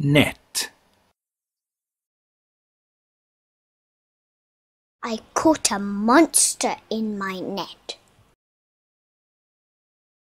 net. I caught a monster in my net.